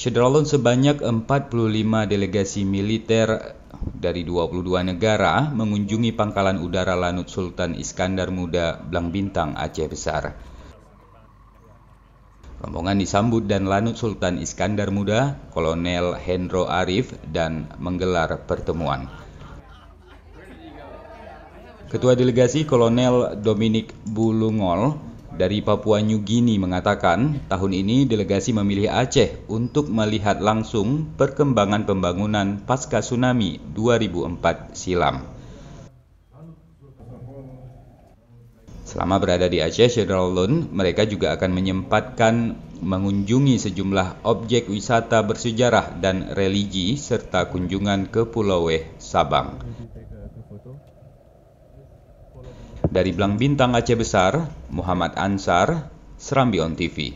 Syedrolon sebanyak 45 delegasi militer dari 22 negara mengunjungi pangkalan udara Lanut Sultan Iskandar Muda Blang Bintang Aceh Besar. Rombongan disambut dan Lanut Sultan Iskandar Muda, Kolonel Hendro Arif, dan menggelar pertemuan. Ketua Delegasi Kolonel Dominik Bulungol dari Papua New Guinea mengatakan, tahun ini delegasi memilih Aceh untuk melihat langsung perkembangan pembangunan pasca tsunami 2004 silam. Selama berada di Aceh, General Loan, mereka juga akan menyempatkan mengunjungi sejumlah objek wisata bersejarah dan religi serta kunjungan ke Pulau Weh, Sabang. Dari Blang Bintang Aceh Besar, Muhammad Ansar, Serambi On TV.